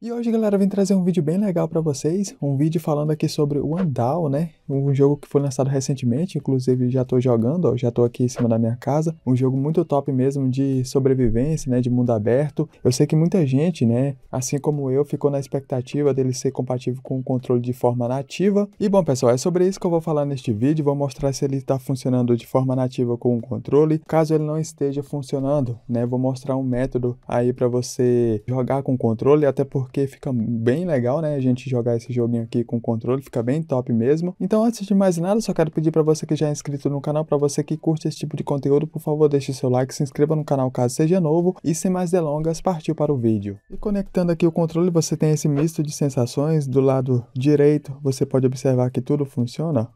E hoje, galera, eu vim trazer um vídeo bem legal para vocês, um vídeo falando aqui sobre o Andal, né? Um jogo que foi lançado recentemente, inclusive já tô jogando, ó, já tô aqui em cima da minha casa. Um jogo muito top mesmo de sobrevivência, né, de mundo aberto. Eu sei que muita gente, né, assim como eu, ficou na expectativa dele ser compatível com o controle de forma nativa. E bom, pessoal, é sobre isso que eu vou falar neste vídeo, vou mostrar se ele está funcionando de forma nativa com o controle. Caso ele não esteja funcionando, né, vou mostrar um método aí para você jogar com o controle, até porque porque fica bem legal, né? A gente jogar esse joguinho aqui com controle, fica bem top mesmo. Então, antes de mais nada, só quero pedir para você que já é inscrito no canal, para você que curte esse tipo de conteúdo, por favor, deixe seu like, se inscreva no canal caso seja novo e sem mais delongas, partiu para o vídeo. E conectando aqui o controle, você tem esse misto de sensações. Do lado direito, você pode observar que tudo funciona.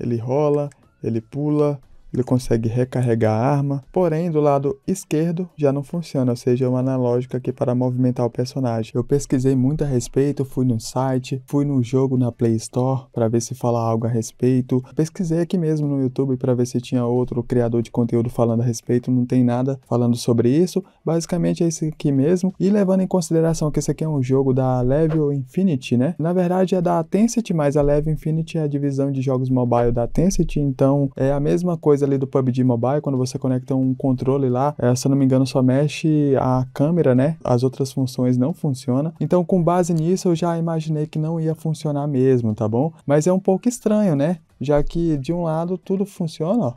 Ele rola, ele pula, ele consegue recarregar a arma, porém do lado esquerdo já não funciona, ou seja, é uma analógica aqui para movimentar o personagem. Eu pesquisei muito a respeito, fui no site, fui no jogo na Play Store para ver se fala algo a respeito, pesquisei aqui mesmo no YouTube para ver se tinha outro criador de conteúdo falando a respeito, não tem nada falando sobre isso, basicamente é isso aqui mesmo, e levando em consideração que esse aqui é um jogo da Level Infinity, né? Na verdade é da Tencent, mas a Level Infinity é a divisão de jogos mobile da Tencent, então é a mesma coisa coisa ali do PUBG Mobile, quando você conecta um controle lá, é, se eu não me engano, só mexe a câmera, né? As outras funções não funcionam. Então, com base nisso, eu já imaginei que não ia funcionar mesmo, tá bom? Mas é um pouco estranho, né? Já que de um lado tudo funciona, ó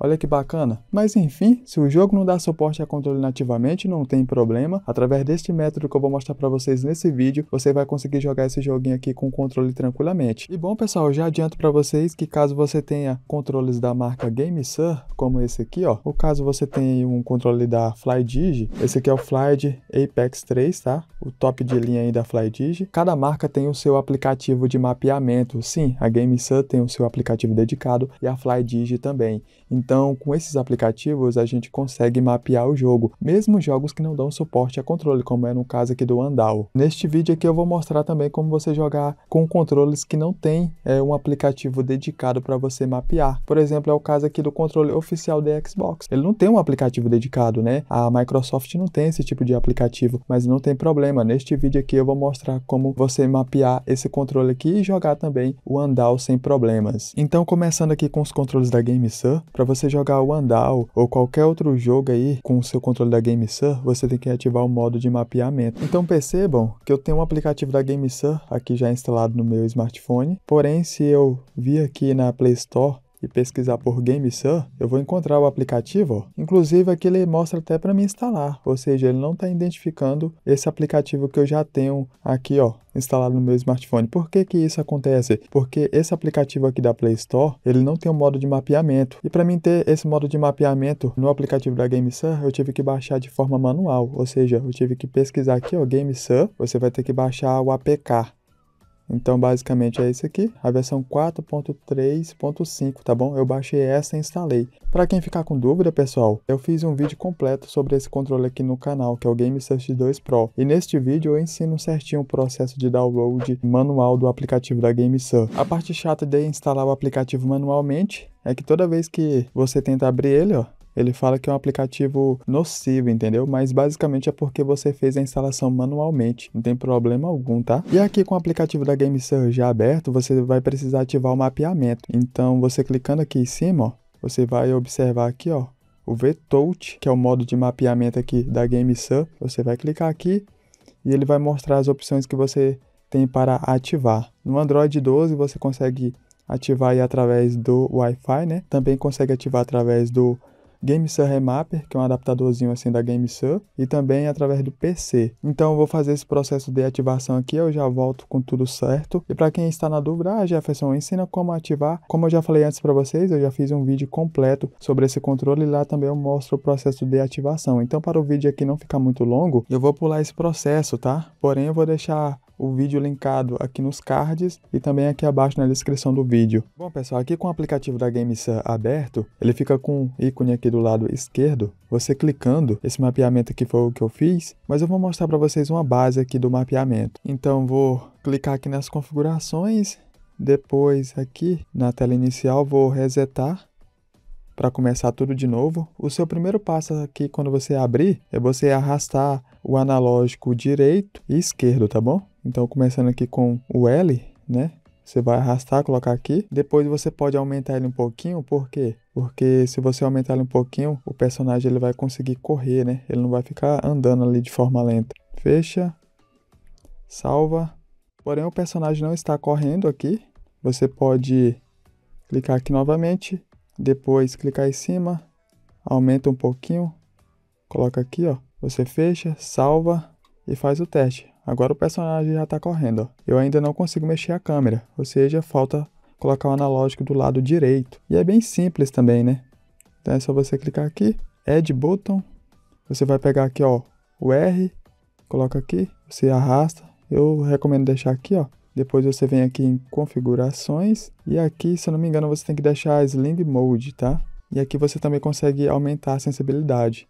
Olha que bacana. Mas enfim, se o jogo não dá suporte a controle nativamente, não tem problema. Através deste método que eu vou mostrar para vocês nesse vídeo, você vai conseguir jogar esse joguinho aqui com controle tranquilamente. E bom pessoal, já adianto para vocês que caso você tenha controles da marca GameSir, como esse aqui ó, ou caso você tenha um controle da FlyDigi, esse aqui é o FlyD Apex 3, tá? O top de linha aí da FlyDigi. Cada marca tem o seu aplicativo de mapeamento. Sim, a GameSir tem o seu aplicativo dedicado e a FlyDigi também. Então, então, com esses aplicativos, a gente consegue mapear o jogo, mesmo jogos que não dão suporte a controle, como é no caso aqui do Andal. Neste vídeo aqui eu vou mostrar também como você jogar com controles que não tem é, um aplicativo dedicado para você mapear. Por exemplo, é o caso aqui do controle oficial da Xbox. Ele não tem um aplicativo dedicado, né? A Microsoft não tem esse tipo de aplicativo, mas não tem problema. Neste vídeo aqui eu vou mostrar como você mapear esse controle aqui e jogar também o Andal sem problemas. Então, começando aqui com os controles da GameSir, para você você jogar o Andal ou qualquer outro jogo aí com o seu controle da GameSir, você tem que ativar o modo de mapeamento. Então percebam que eu tenho um aplicativo da GameSir aqui já instalado no meu smartphone, porém se eu vir aqui na Play Store e pesquisar por GameSir, eu vou encontrar o aplicativo. Inclusive aqui ele mostra até para me instalar, ou seja, ele não está identificando esse aplicativo que eu já tenho aqui, ó, instalado no meu smartphone. Por que que isso acontece? Porque esse aplicativo aqui da Play Store, ele não tem um modo de mapeamento. E para mim ter esse modo de mapeamento no aplicativo da GameSir, eu tive que baixar de forma manual, ou seja, eu tive que pesquisar aqui, ó, GameSir, você vai ter que baixar o APK. Então, basicamente é isso aqui, a versão 4.3.5, tá bom? Eu baixei essa e instalei. Para quem ficar com dúvida, pessoal, eu fiz um vídeo completo sobre esse controle aqui no canal, que é o Game Search 2 Pro. E neste vídeo eu ensino certinho o processo de download manual do aplicativo da GameSurf. A parte chata de instalar o aplicativo manualmente é que toda vez que você tenta abrir ele, ó, ele fala que é um aplicativo nocivo, entendeu? Mas basicamente é porque você fez a instalação manualmente, não tem problema algum, tá? E aqui com o aplicativo da Game já aberto, você vai precisar ativar o mapeamento. Então você clicando aqui em cima, ó, você vai observar aqui, ó, o VTouch, que é o modo de mapeamento aqui da GameSun. Você vai clicar aqui e ele vai mostrar as opções que você tem para ativar. No Android 12 você consegue ativar através do Wi-Fi, né? Também consegue ativar através do GameSir Remapper, que é um adaptadorzinho assim da GameSir, e também através do PC. Então eu vou fazer esse processo de ativação aqui, eu já volto com tudo certo. E para quem está na dúvida, ah Jefferson, ensina como ativar. Como eu já falei antes para vocês, eu já fiz um vídeo completo sobre esse controle e lá também eu mostro o processo de ativação. Então para o vídeo aqui não ficar muito longo, eu vou pular esse processo, tá? Porém eu vou deixar o vídeo linkado aqui nos cards e também aqui abaixo na descrição do vídeo. Bom pessoal, aqui com o aplicativo da GameSan aberto, ele fica com um ícone aqui do lado esquerdo. Você clicando, esse mapeamento aqui foi o que eu fiz, mas eu vou mostrar para vocês uma base aqui do mapeamento. Então vou clicar aqui nas configurações, depois aqui na tela inicial vou resetar para começar tudo de novo. O seu primeiro passo aqui quando você abrir é você arrastar o analógico direito e esquerdo, tá bom? Então, começando aqui com o L, né? Você vai arrastar, colocar aqui. Depois você pode aumentar ele um pouquinho, por quê? Porque se você aumentar ele um pouquinho, o personagem ele vai conseguir correr, né? Ele não vai ficar andando ali de forma lenta. Fecha. Salva. Porém, o personagem não está correndo aqui. Você pode clicar aqui novamente. Depois clicar em cima. Aumenta um pouquinho. Coloca aqui, ó. Você fecha, salva e faz o teste. Agora o personagem já está correndo. Ó. Eu ainda não consigo mexer a câmera, ou seja, falta colocar o analógico do lado direito. E é bem simples também, né? Então é só você clicar aqui, Add Button. Você vai pegar aqui, ó, o R, coloca aqui, você arrasta. Eu recomendo deixar aqui, ó. Depois você vem aqui em configurações e aqui, se eu não me engano, você tem que deixar Sling Mode, tá? E aqui você também consegue aumentar a sensibilidade.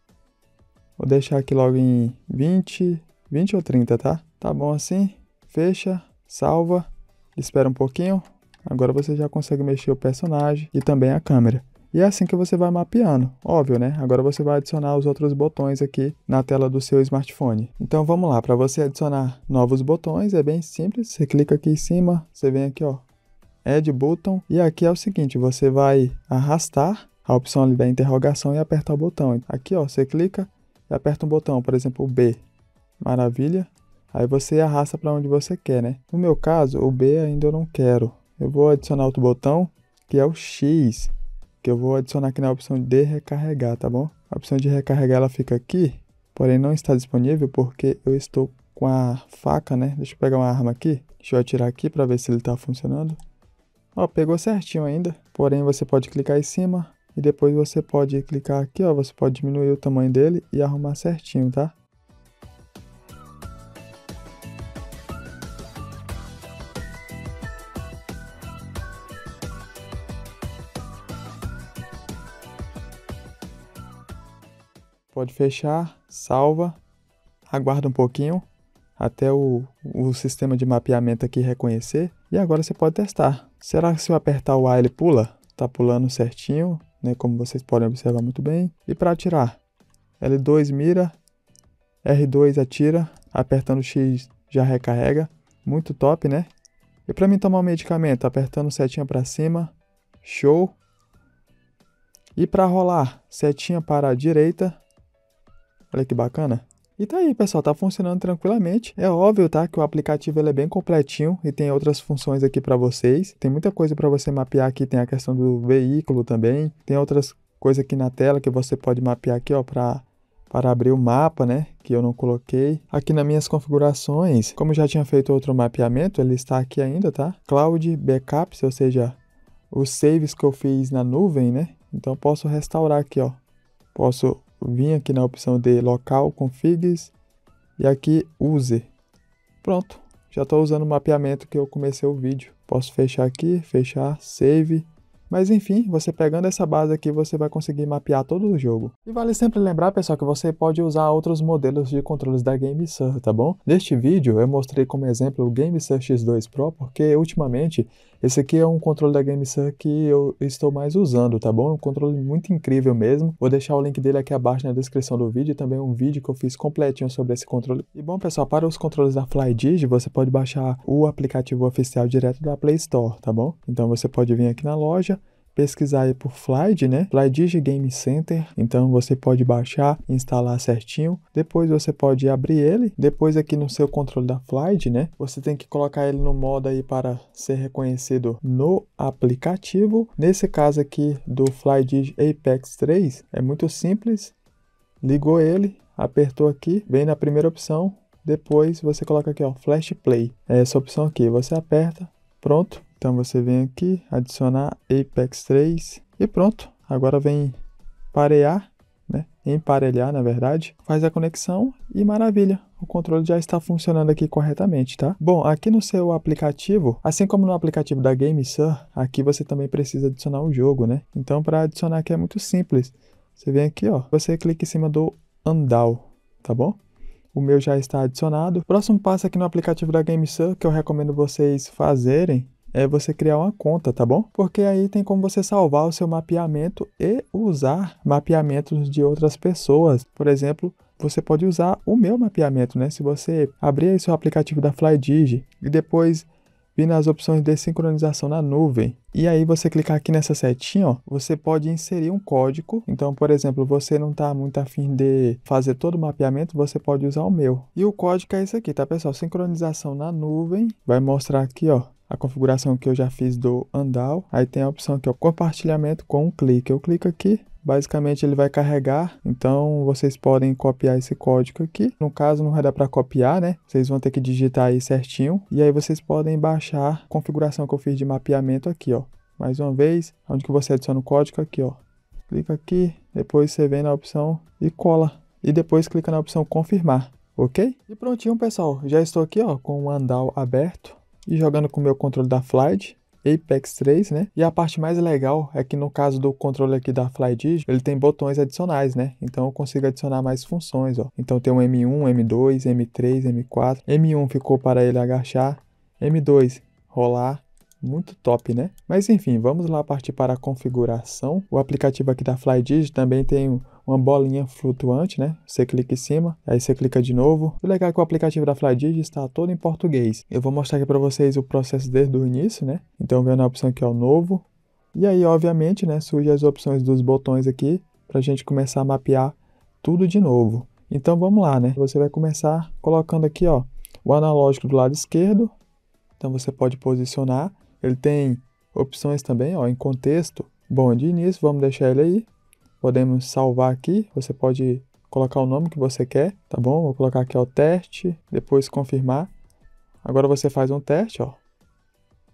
Vou deixar aqui logo em 20, 20 ou 30, tá? Tá bom assim, fecha, salva, espera um pouquinho. Agora você já consegue mexer o personagem e também a câmera. E é assim que você vai mapeando, óbvio, né? Agora você vai adicionar os outros botões aqui na tela do seu smartphone. Então vamos lá, para você adicionar novos botões é bem simples, você clica aqui em cima, você vem aqui, ó, Add Button, e aqui é o seguinte, você vai arrastar a opção ali da interrogação e apertar o botão. Aqui, ó, você clica e aperta um botão, por exemplo, o B. Maravilha? Aí você arrasta para onde você quer, né? No meu caso, o B ainda eu não quero. Eu vou adicionar outro botão, que é o X, que eu vou adicionar aqui na opção de recarregar, tá bom? A opção de recarregar ela fica aqui, porém não está disponível porque eu estou com a faca, né? Deixa eu pegar uma arma aqui. Deixa eu atirar aqui para ver se ele está funcionando. Ó, pegou certinho ainda, porém você pode clicar em cima e depois você pode clicar aqui, ó, você pode diminuir o tamanho dele e arrumar certinho, tá? pode fechar, salva, aguarda um pouquinho até o, o sistema de mapeamento aqui reconhecer. E agora você pode testar. Será que se eu apertar o A ele pula? Tá pulando certinho, né, como vocês podem observar muito bem. E para atirar, L2 mira, R2 atira, apertando X já recarrega. Muito top, né? E para mim tomar um medicamento, apertando setinha para cima, show. E para rolar, setinha para a direita, Olha que bacana. E tá aí, pessoal, tá funcionando tranquilamente. É óbvio, tá, que o aplicativo ele é bem completinho e tem outras funções aqui para vocês. Tem muita coisa para você mapear aqui, tem a questão do veículo também, tem outras coisas aqui na tela que você pode mapear aqui, ó, para para abrir o mapa, né, que eu não coloquei. Aqui nas minhas configurações, como já tinha feito outro mapeamento, ele está aqui ainda, tá? Cloud Backups, ou seja, os saves que eu fiz na nuvem, né? Então posso restaurar aqui, ó. Posso vim aqui na opção de local, configs e aqui use. Pronto, já estou usando o mapeamento que eu comecei o vídeo. Posso fechar aqui, fechar, save. Mas enfim, você pegando essa base aqui, você vai conseguir mapear todo o jogo. E vale sempre lembrar, pessoal, que você pode usar outros modelos de controles da GameSir tá bom? Neste vídeo, eu mostrei como exemplo o GameSir X2 Pro, porque ultimamente esse aqui é um controle da GameSir que eu estou mais usando, tá bom? É um controle muito incrível mesmo. Vou deixar o link dele aqui abaixo na descrição do vídeo e também um vídeo que eu fiz completinho sobre esse controle. E bom, pessoal, para os controles da FlyDigi, você pode baixar o aplicativo oficial direto da Play Store, tá bom? Então você pode vir aqui na loja, pesquisar aí por Flight, né? Flight Game Center. Então você pode baixar, instalar certinho. Depois você pode abrir ele. Depois aqui no seu controle da Flight, né? Você tem que colocar ele no modo aí para ser reconhecido no aplicativo. Nesse caso aqui do Flight Apex 3, é muito simples. Ligou ele, apertou aqui, vem na primeira opção, depois você coloca aqui ó, Flash Play. É essa opção aqui, você aperta, Pronto, então você vem aqui, adicionar Apex 3 e pronto. Agora vem parear, né? emparelhar na verdade, faz a conexão e maravilha, o controle já está funcionando aqui corretamente, tá? Bom, aqui no seu aplicativo, assim como no aplicativo da GameSir, aqui você também precisa adicionar um jogo, né? Então para adicionar aqui é muito simples, você vem aqui ó, você clica em cima do Andal, tá bom? o meu já está adicionado. O próximo passo aqui no aplicativo da GameSun que eu recomendo vocês fazerem é você criar uma conta, tá bom? Porque aí tem como você salvar o seu mapeamento e usar mapeamentos de outras pessoas. Por exemplo, você pode usar o meu mapeamento, né? Se você abrir aí seu aplicativo da FlyDigi e depois vir nas opções de sincronização na nuvem. E aí você clicar aqui nessa setinha, ó, você pode inserir um código. Então, por exemplo, você não está muito afim de fazer todo o mapeamento, você pode usar o meu. E o código é esse aqui, tá pessoal? Sincronização na nuvem. Vai mostrar aqui, ó, a configuração que eu já fiz do Andal. Aí tem a opção aqui, ó, é compartilhamento com um clique. Eu clico aqui, basicamente ele vai carregar. Então vocês podem copiar esse código aqui. No caso não vai dar para copiar, né? Vocês vão ter que digitar aí certinho. E aí vocês podem baixar a configuração que eu fiz de mapeamento aqui, ó. Mais uma vez, onde que você adiciona o código aqui, ó. Clica aqui, depois você vem na opção e cola. E depois clica na opção confirmar, ok? E prontinho, pessoal. Já estou aqui, ó, com o Andal aberto e jogando com o meu controle da Flight. Apex 3, né? E a parte mais legal é que no caso do controle aqui da FlyDigi, ele tem botões adicionais, né? Então eu consigo adicionar mais funções, ó. Então tem um M1, M2, M3, M4. M1 ficou para ele agachar, M2 rolar, muito top, né? Mas enfim, vamos lá partir para a configuração. O aplicativo aqui da FlyDigi também tem uma bolinha flutuante, né? Você clica em cima, aí você clica de novo. O legal é que o aplicativo da Flydig está todo em português. Eu vou mostrar aqui para vocês o processo desde o início, né? Então vendo a opção aqui ó, novo. E aí, obviamente, né, surgem as opções dos botões aqui para a gente começar a mapear tudo de novo. Então vamos lá, né? Você vai começar colocando aqui, ó, o analógico do lado esquerdo. Então você pode posicionar. Ele tem opções também, ó, em contexto. Bom, de início, vamos deixar ele aí. Podemos salvar aqui, você pode colocar o nome que você quer, tá bom? Vou colocar aqui, ó, teste, depois confirmar. Agora você faz um teste, ó.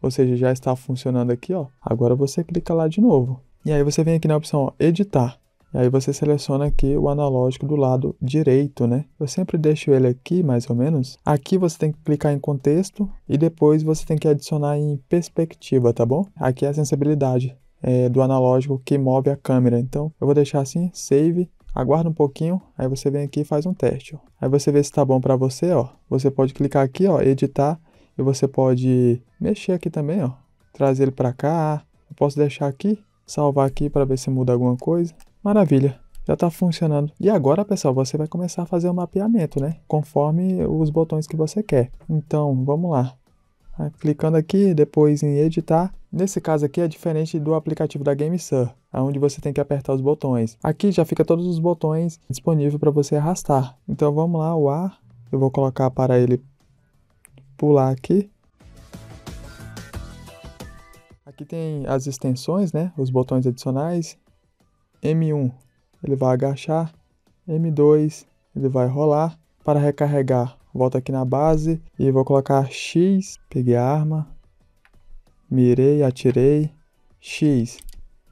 Ou seja, já está funcionando aqui, ó. Agora você clica lá de novo. E aí você vem aqui na opção, ó, editar. E aí você seleciona aqui o analógico do lado direito, né? Eu sempre deixo ele aqui, mais ou menos. Aqui você tem que clicar em contexto e depois você tem que adicionar em perspectiva, tá bom? Aqui é a sensibilidade é, do analógico que move a câmera. Então eu vou deixar assim, save, aguarda um pouquinho, aí você vem aqui e faz um teste. Ó. Aí você vê se está bom para você, ó. Você pode clicar aqui, ó, editar e você pode mexer aqui também, ó. Trazer ele para cá. Eu posso deixar aqui, salvar aqui para ver se muda alguma coisa. Maravilha já está funcionando. E agora, pessoal, você vai começar a fazer o mapeamento, né? Conforme os botões que você quer. Então, vamos lá. Clicando aqui, depois em editar. Nesse caso aqui é diferente do aplicativo da GameSir, onde você tem que apertar os botões. Aqui já fica todos os botões disponíveis para você arrastar. Então vamos lá, o ar, eu vou colocar para ele pular aqui. Aqui tem as extensões, né? Os botões adicionais. M1, ele vai agachar. M2, ele vai rolar. Para recarregar, volto aqui na base e vou colocar X, peguei a arma, mirei, atirei, X,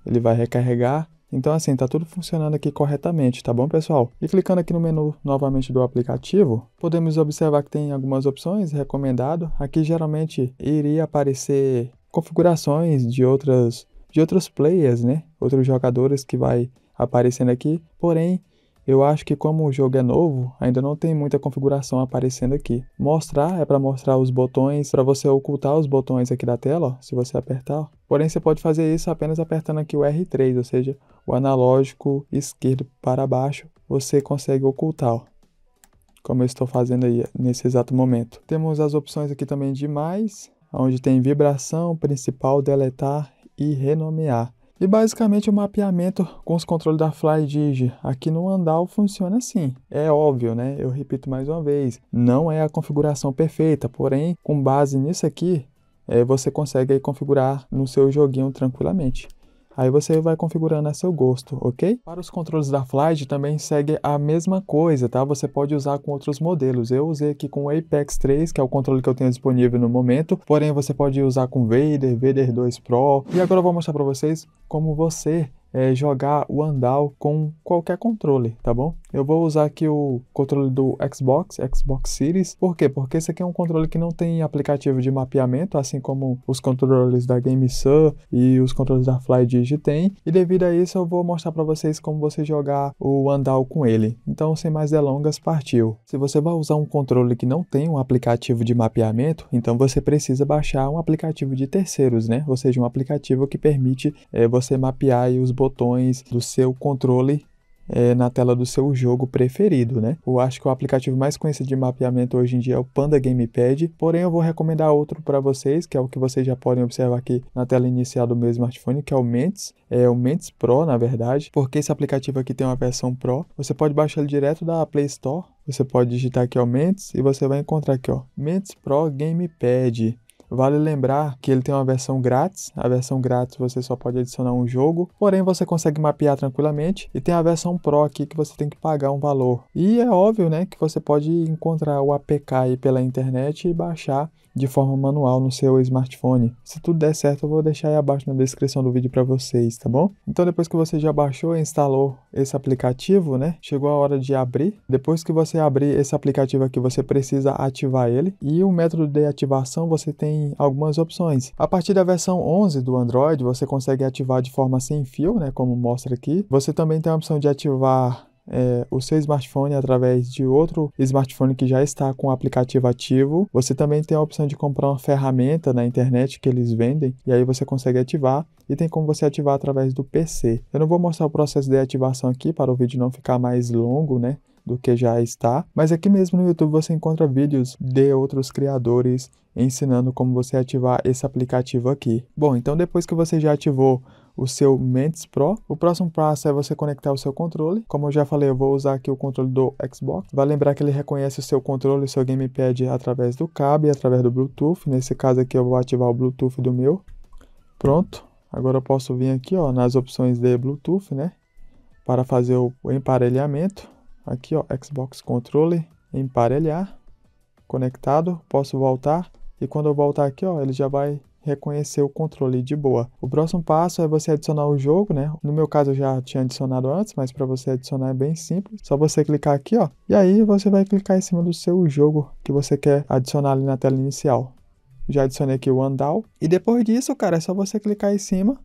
ele vai recarregar. Então assim, tá tudo funcionando aqui corretamente, tá bom pessoal? E clicando aqui no menu novamente do aplicativo, podemos observar que tem algumas opções recomendado. Aqui geralmente iria aparecer configurações de outras de outros players, né? Outros jogadores que vai aparecendo aqui. Porém, eu acho que como o jogo é novo, ainda não tem muita configuração aparecendo aqui. Mostrar é para mostrar os botões, para você ocultar os botões aqui da tela, ó, se você apertar. Ó. Porém, você pode fazer isso apenas apertando aqui o R3, ou seja, o analógico esquerdo para baixo, você consegue ocultar. Ó, como eu estou fazendo aí nesse exato momento. Temos as opções aqui também de mais, onde tem vibração, principal, deletar e renomear. E basicamente o mapeamento com os controles da FlyDigi aqui no Andal funciona assim. É óbvio, né? Eu repito mais uma vez, não é a configuração perfeita, porém, com base nisso aqui, é, você consegue configurar no seu joguinho tranquilamente. Aí você vai configurando a né, seu gosto, ok? Para os controles da Flight também segue a mesma coisa, tá? Você pode usar com outros modelos. Eu usei aqui com o Apex 3, que é o controle que eu tenho disponível no momento. Porém, você pode usar com Vader, Vader 2 Pro. E agora eu vou mostrar para vocês como você é, jogar o Andal com qualquer controle, tá bom? Eu vou usar aqui o controle do Xbox, Xbox Series. Por quê? Porque esse aqui é um controle que não tem aplicativo de mapeamento, assim como os controles da GameSir e os controles da FlyDigi tem. E devido a isso, eu vou mostrar para vocês como você jogar o Andal com ele. Então, sem mais delongas, partiu. Se você vai usar um controle que não tem um aplicativo de mapeamento, então você precisa baixar um aplicativo de terceiros, né? Ou seja, um aplicativo que permite é, você mapear os botões do seu controle é, na tela do seu jogo preferido, né? Eu acho que o aplicativo mais conhecido de mapeamento hoje em dia é o Panda Gamepad, porém eu vou recomendar outro para vocês, que é o que vocês já podem observar aqui na tela inicial do meu smartphone, que é o Mentes, é o Mentes Pro, na verdade, porque esse aplicativo aqui tem uma versão Pro, você pode baixar ele direto da Play Store, você pode digitar aqui o Mentes e você vai encontrar aqui ó, Mentes Pro Gamepad. Vale lembrar que ele tem uma versão grátis. A versão grátis você só pode adicionar um jogo, porém você consegue mapear tranquilamente. E tem a versão Pro aqui que você tem que pagar um valor. E é óbvio, né, que você pode encontrar o APK aí pela internet e baixar de forma manual no seu smartphone. Se tudo der certo, eu vou deixar aí abaixo na descrição do vídeo para vocês, tá bom? Então depois que você já baixou e instalou esse aplicativo, né? Chegou a hora de abrir. Depois que você abrir esse aplicativo aqui, você precisa ativar ele. E o método de ativação, você tem algumas opções. A partir da versão 11 do Android, você consegue ativar de forma sem fio, né? Como mostra aqui. Você também tem a opção de ativar é, o seu smartphone através de outro smartphone que já está com o aplicativo ativo. Você também tem a opção de comprar uma ferramenta na internet que eles vendem e aí você consegue ativar e tem como você ativar através do PC. Eu não vou mostrar o processo de ativação aqui para o vídeo não ficar mais longo, né? do que já está, mas aqui mesmo no YouTube você encontra vídeos de outros criadores ensinando como você ativar esse aplicativo aqui. Bom, então depois que você já ativou o seu Mendes Pro. O próximo passo é você conectar o seu controle. Como eu já falei, eu vou usar aqui o controle do Xbox. Vai lembrar que ele reconhece o seu controle, o seu gamepad através do cabo e através do Bluetooth. Nesse caso aqui eu vou ativar o Bluetooth do meu. Pronto. Agora eu posso vir aqui ó, nas opções de Bluetooth, né? Para fazer o emparelhamento. Aqui ó, Xbox Controle, emparelhar, conectado, posso voltar. E quando eu voltar aqui ó, ele já vai reconhecer o controle de boa. O próximo passo é você adicionar o jogo, né? No meu caso eu já tinha adicionado antes, mas para você adicionar é bem simples. Só você clicar aqui, ó. E aí você vai clicar em cima do seu jogo que você quer adicionar ali na tela inicial. Já adicionei aqui o Andal. E depois disso, cara, é só você clicar em cima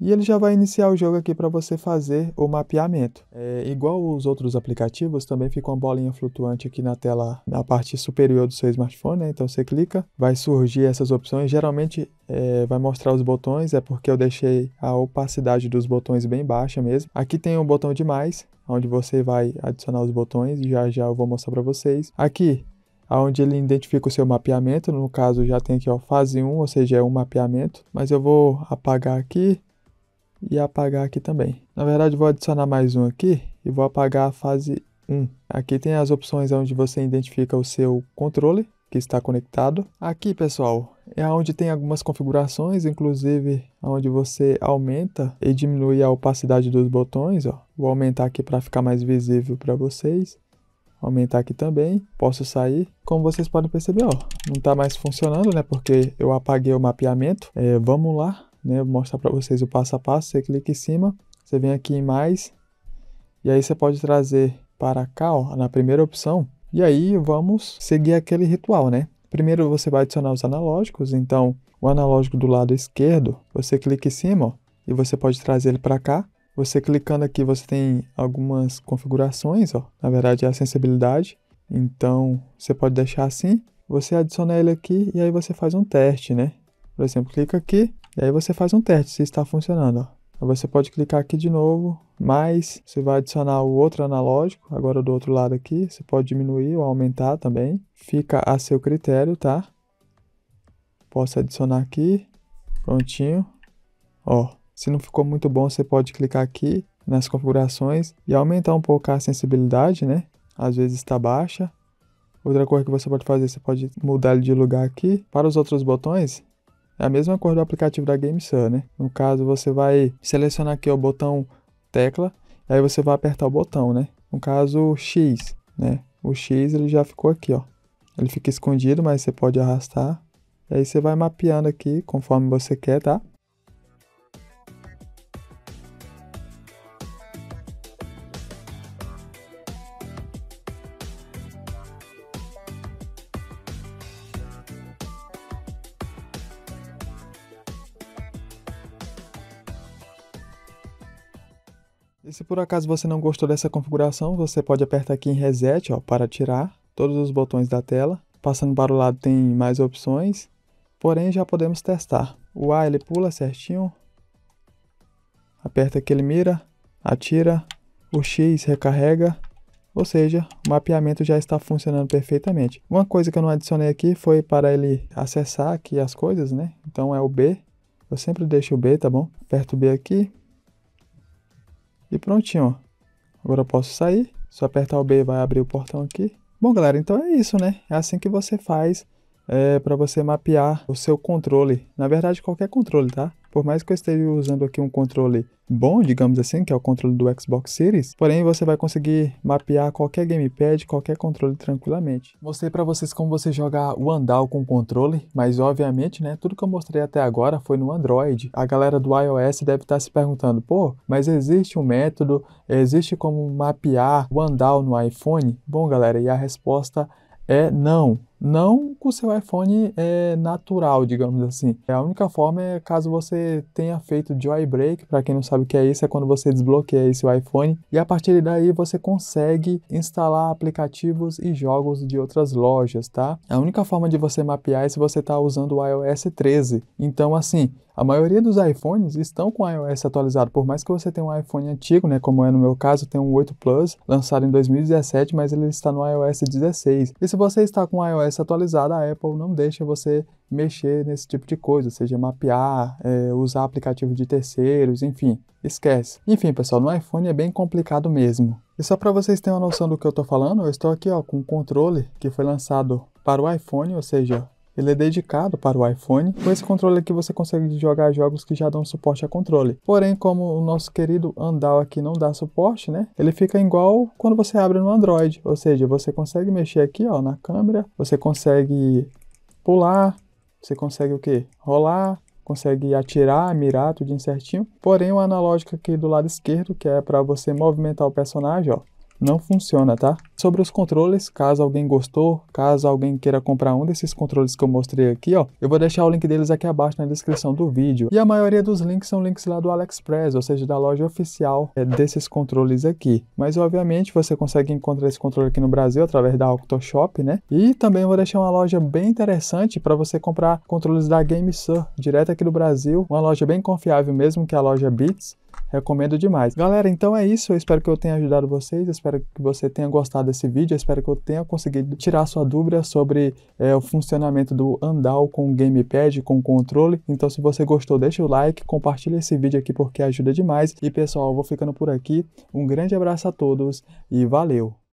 e ele já vai iniciar o jogo aqui para você fazer o mapeamento. É, igual os outros aplicativos, também fica uma bolinha flutuante aqui na tela, na parte superior do seu smartphone, né? Então você clica, vai surgir essas opções. Geralmente é, vai mostrar os botões, é porque eu deixei a opacidade dos botões bem baixa mesmo. Aqui tem um botão de mais, onde você vai adicionar os botões, já já eu vou mostrar para vocês. Aqui, onde ele identifica o seu mapeamento, no caso já tem aqui ó, fase 1, ou seja, é um mapeamento, mas eu vou apagar aqui, e apagar aqui também. Na verdade, vou adicionar mais um aqui e vou apagar a fase 1. Aqui tem as opções onde você identifica o seu controle que está conectado. Aqui, pessoal, é onde tem algumas configurações, inclusive onde você aumenta e diminui a opacidade dos botões. Ó. Vou aumentar aqui para ficar mais visível para vocês. Aumentar aqui também, posso sair. Como vocês podem perceber, ó, não está mais funcionando, né? Porque eu apaguei o mapeamento. É, vamos lá, né? Vou mostrar para vocês o passo a passo. Você clica em cima, você vem aqui em mais, e aí você pode trazer para cá, ó, na primeira opção. E aí vamos seguir aquele ritual, né? Primeiro você vai adicionar os analógicos, então o analógico do lado esquerdo, você clica em cima, ó, e você pode trazer ele para cá. Você clicando aqui, você tem algumas configurações, ó. Na verdade é a sensibilidade. Então, você pode deixar assim. Você adiciona ele aqui e aí você faz um teste, né? Por exemplo, clica aqui, e aí você faz um teste se está funcionando. Ó. Você pode clicar aqui de novo, mais, você vai adicionar o outro analógico, agora do outro lado aqui, você pode diminuir ou aumentar também, fica a seu critério, tá? Posso adicionar aqui, prontinho. Ó, se não ficou muito bom, você pode clicar aqui nas configurações e aumentar um pouco a sensibilidade, né? Às vezes está baixa. Outra coisa que você pode fazer, você pode mudar ele de lugar aqui. Para os outros botões, é a mesma coisa do aplicativo da GameSun, né? No caso, você vai selecionar aqui o botão tecla, aí você vai apertar o botão, né? No caso, X, né? O X ele já ficou aqui, ó. Ele fica escondido, mas você pode arrastar. E aí você vai mapeando aqui conforme você quer, tá? por acaso você não gostou dessa configuração, você pode apertar aqui em Reset ó, para tirar todos os botões da tela. Passando para o lado tem mais opções, porém já podemos testar. O A ele pula certinho, aperta que ele mira, atira, o X recarrega, ou seja, o mapeamento já está funcionando perfeitamente. Uma coisa que eu não adicionei aqui foi para ele acessar aqui as coisas, né? Então é o B, eu sempre deixo o B, tá bom? Aperto o B aqui, e prontinho, ó. Agora eu posso sair, só apertar o B vai abrir o portão aqui. Bom, galera, então é isso, né? É assim que você faz é, para você mapear o seu controle. Na verdade, qualquer controle, tá? Por mais que eu esteja usando aqui um controle bom, digamos assim, que é o controle do Xbox Series, porém você vai conseguir mapear qualquer gamepad, qualquer controle tranquilamente. Mostrei para vocês como você jogar o Andal com o controle, mas obviamente, né, tudo que eu mostrei até agora foi no Android. A galera do iOS deve estar tá se perguntando, pô, mas existe um método, existe como mapear o Andal no iPhone? Bom, galera, e a resposta é não não com o seu iPhone é, natural, digamos assim. A única forma é caso você tenha feito jailbreak, para quem não sabe o que é isso, é quando você desbloqueia esse iPhone e a partir daí você consegue instalar aplicativos e jogos de outras lojas, tá? A única forma de você mapear é se você está usando o iOS 13. Então, assim, a maioria dos iPhones estão com iOS atualizado, por mais que você tenha um iPhone antigo, né, como é no meu caso, tem um 8 Plus, lançado em 2017, mas ele está no iOS 16. E se você está com o iOS atualizado, a Apple não deixa você mexer nesse tipo de coisa, ou seja, mapear, é, usar aplicativos de terceiros, enfim, esquece. Enfim, pessoal, no iPhone é bem complicado mesmo. E só para vocês terem uma noção do que eu estou falando, eu estou aqui ó, com um controle que foi lançado para o iPhone, ou seja, ele é dedicado para o iPhone. Com esse controle aqui você consegue jogar jogos que já dão suporte a controle. Porém, como o nosso querido Andal aqui não dá suporte, né? Ele fica igual quando você abre no Android. Ou seja, você consegue mexer aqui ó, na câmera, você consegue pular, você consegue o que? Rolar, consegue atirar, mirar, tudo certinho. Porém, o analógico aqui do lado esquerdo, que é para você movimentar o personagem, ó, não funciona, tá? Sobre os controles, caso alguém gostou, caso alguém queira comprar um desses controles que eu mostrei aqui, ó, eu vou deixar o link deles aqui abaixo na descrição do vídeo. E a maioria dos links são links lá do AliExpress, ou seja, da loja oficial é, desses controles aqui. Mas obviamente você consegue encontrar esse controle aqui no Brasil através da Octoshop, né? E também vou deixar uma loja bem interessante para você comprar controles da GameSir, direto aqui do Brasil, uma loja bem confiável mesmo, que é a loja Beats. Recomendo demais. Galera, então é isso. Eu espero que eu tenha ajudado vocês, espero que você tenha gostado gostado desse vídeo, espero que eu tenha conseguido tirar sua dúvida sobre é, o funcionamento do Andal com o gamepad, com o controle. Então se você gostou, deixa o like, compartilha esse vídeo aqui porque ajuda demais. E pessoal, eu vou ficando por aqui, um grande abraço a todos e valeu!